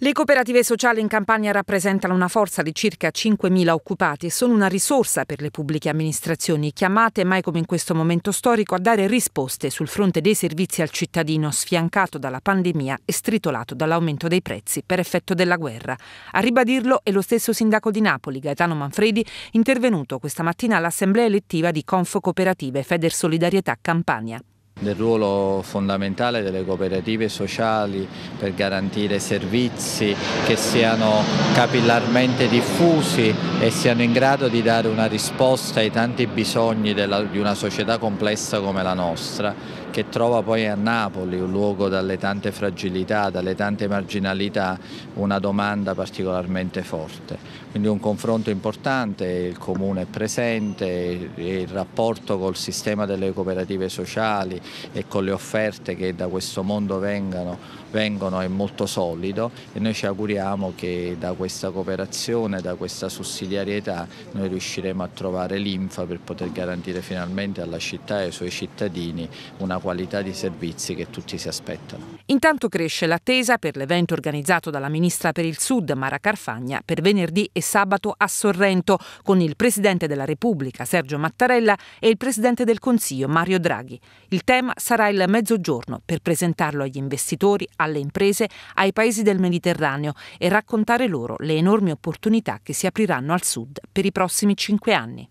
Le cooperative sociali in Campania rappresentano una forza di circa 5.000 occupati e sono una risorsa per le pubbliche amministrazioni, chiamate mai come in questo momento storico a dare risposte sul fronte dei servizi al cittadino sfiancato dalla pandemia e stritolato dall'aumento dei prezzi per effetto della guerra. A ribadirlo è lo stesso sindaco di Napoli, Gaetano Manfredi, intervenuto questa mattina all'assemblea elettiva di Conf Cooperative Feder Solidarietà Campania del ruolo fondamentale delle cooperative sociali per garantire servizi che siano capillarmente diffusi e siano in grado di dare una risposta ai tanti bisogni della, di una società complessa come la nostra che trova poi a Napoli, un luogo dalle tante fragilità, dalle tante marginalità, una domanda particolarmente forte. Quindi un confronto importante, il Comune è presente, il rapporto col sistema delle cooperative sociali, e con le offerte che da questo mondo vengano, vengono è molto solido e noi ci auguriamo che da questa cooperazione, da questa sussidiarietà noi riusciremo a trovare l'infa per poter garantire finalmente alla città e ai suoi cittadini una qualità di servizi che tutti si aspettano. Intanto cresce l'attesa per l'evento organizzato dalla Ministra per il Sud Mara Carfagna per venerdì e sabato a Sorrento con il Presidente della Repubblica Sergio Mattarella e il Presidente del Consiglio Mario Draghi. Il tema tema sarà il mezzogiorno per presentarlo agli investitori, alle imprese, ai paesi del Mediterraneo e raccontare loro le enormi opportunità che si apriranno al sud per i prossimi cinque anni.